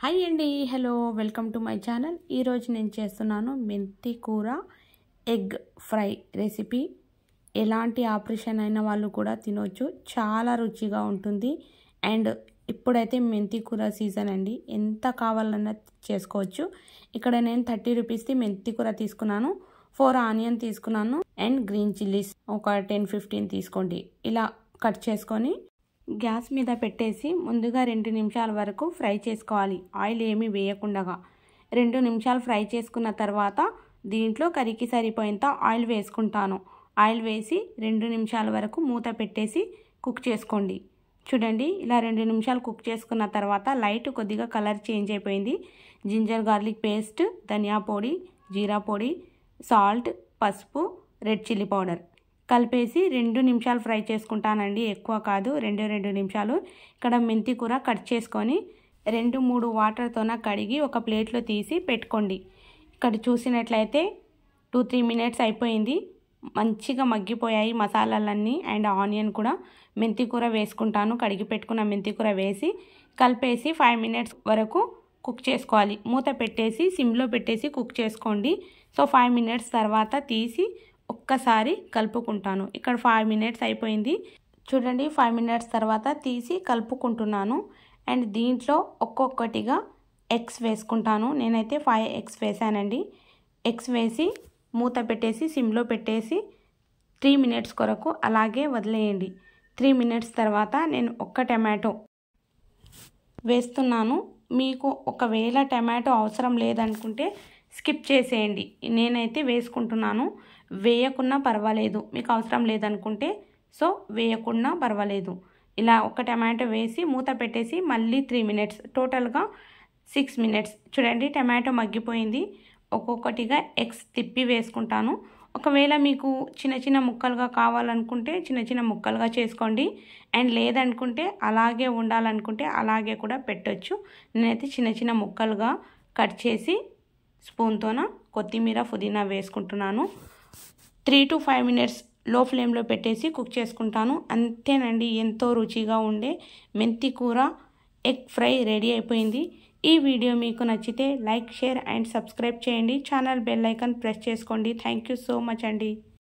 hi అండి hello welcome to my channel ఈరోజు నేను చేస్తున్నాను మెంతి కూర ఎగ్ ఫ్రై రెసిపీ ఎలాంటి ఆపరేషన్ అయిన వాళ్ళు కూడా తినొచ్చు చాలా రుచిగా ఉంటుంది అండ్ ఇప్పుడైతే మెంతి కూర సీజన్ అండి ఎంత కావాలన్నా చేసుకోవచ్చు ఇక్కడ నేను థర్టీ రూపీస్ది మెంతి కూర తీసుకున్నాను ఫోర్ ఆనియన్ తీసుకున్నాను అండ్ గ్రీన్ చిల్లీస్ ఒక టెన్ ఫిఫ్టీన్ తీసుకోండి ఇలా కట్ చేసుకొని గ్యాస్ మీద పెట్టేసి ముందుగా రెండు నిమిషాల వరకు ఫ్రై చేసుకోవాలి ఆయిల్ ఏమీ వేయకుండా రెండు నిమిషాలు ఫ్రై చేసుకున్న తర్వాత దీంట్లో కరికి సరిపోయేంత ఆయిల్ వేసుకుంటాను ఆయిల్ వేసి రెండు నిమిషాల వరకు మూత పెట్టేసి కుక్ చేసుకోండి చూడండి ఇలా రెండు నిమిషాలు కుక్ చేసుకున్న తర్వాత లైట్ కొద్దిగా కలర్ చేంజ్ అయిపోయింది జింజర్ గార్లిక్ పేస్ట్ ధనియా పొడి జీరా పొడి సాల్ట్ పసుపు రెడ్ చిల్లీ పౌడర్ కలిపేసి రెండు నిమిషాలు ఫ్రై చేసుకుంటానండి ఎక్కువ కాదు రెండు రెండు నిమిషాలు ఇక్కడ మెంతి కూర కట్ చేసుకొని రెండు మూడు వాటర్తోన కడిగి ఒక ప్లేట్లో తీసి పెట్టుకోండి ఇక్కడ చూసినట్లయితే టూ త్రీ మినిట్స్ అయిపోయింది మంచిగా మగ్గిపోయాయి మసాలాలన్నీ అండ్ ఆనియన్ కూడా మెంతి కూర వేసుకుంటాను కడిగి పెట్టుకున్న మెంతి కూర వేసి కలిపేసి ఫైవ్ మినిట్స్ వరకు కుక్ చేసుకోవాలి మూత పెట్టేసి సిమ్లో పెట్టేసి కుక్ చేసుకోండి సో ఫైవ్ మినిట్స్ తర్వాత తీసి ఒక్కసారి కలుపుకుంటాను ఇక్కడ ఫైవ్ మినిట్స్ అయిపోయింది చూడండి ఫైవ్ మినిట్స్ తర్వాత తీసి కలుపుకుంటున్నాను అండ్ దీంట్లో ఒక్కొక్కటిగా ఎగ్స్ వేసుకుంటాను నేనైతే ఫైవ్ ఎగ్స్ వేసానండి ఎగ్స్ వేసి మూత పెట్టేసి సిమ్లో పెట్టేసి త్రీ మినిట్స్ కొరకు అలాగే వదిలేయండి త్రీ మినిట్స్ తర్వాత నేను ఒక్క టమాటో వేస్తున్నాను మీకు ఒకవేళ టమాటో అవసరం లేదనుకుంటే స్కిప్ చేసేయండి నేనైతే వేసుకుంటున్నాను వేయకున్నా పర్వాలేదు మీకు అవసరం లేదనుకుంటే సో వేయకున్నా పర్వాలేదు ఇలా ఒక టమాటో వేసి మూత పెట్టేసి మళ్ళీ త్రీ మినిట్స్ టోటల్గా సిక్స్ మినిట్స్ చూడండి టమాటో మగ్గిపోయింది ఒక్కొక్కటిగా ఎగ్స్ తిప్పి వేసుకుంటాను ఒకవేళ మీకు చిన్న చిన్న ముక్కలుగా కావాలనుకుంటే చిన్న చిన్న ముక్కలుగా చేసుకోండి అండ్ లేదనుకుంటే అలాగే ఉండాలనుకుంటే అలాగే కూడా పెట్టొచ్చు నేనైతే చిన్న చిన్న ముక్కలుగా కట్ చేసి స్పూన్తోన కొత్తిమీర పుదీనా వేసుకుంటున్నాను త్రీ టు ఫైవ్ మినిట్స్ లో ఫ్లేమ్లో పెట్టేసి కుక్ చేసుకుంటాను అంతేనండి ఎంతో రుచిగా ఉండే మెంతి కూర ఎగ్ ఫ్రై రెడీ అయిపోయింది ఈ వీడియో మీకు నచ్చితే లైక్ షేర్ అండ్ సబ్స్క్రైబ్ చేయండి ఛానల్ బెల్ ప్రెస్ చేసుకోండి థ్యాంక్ సో మచ్ అండి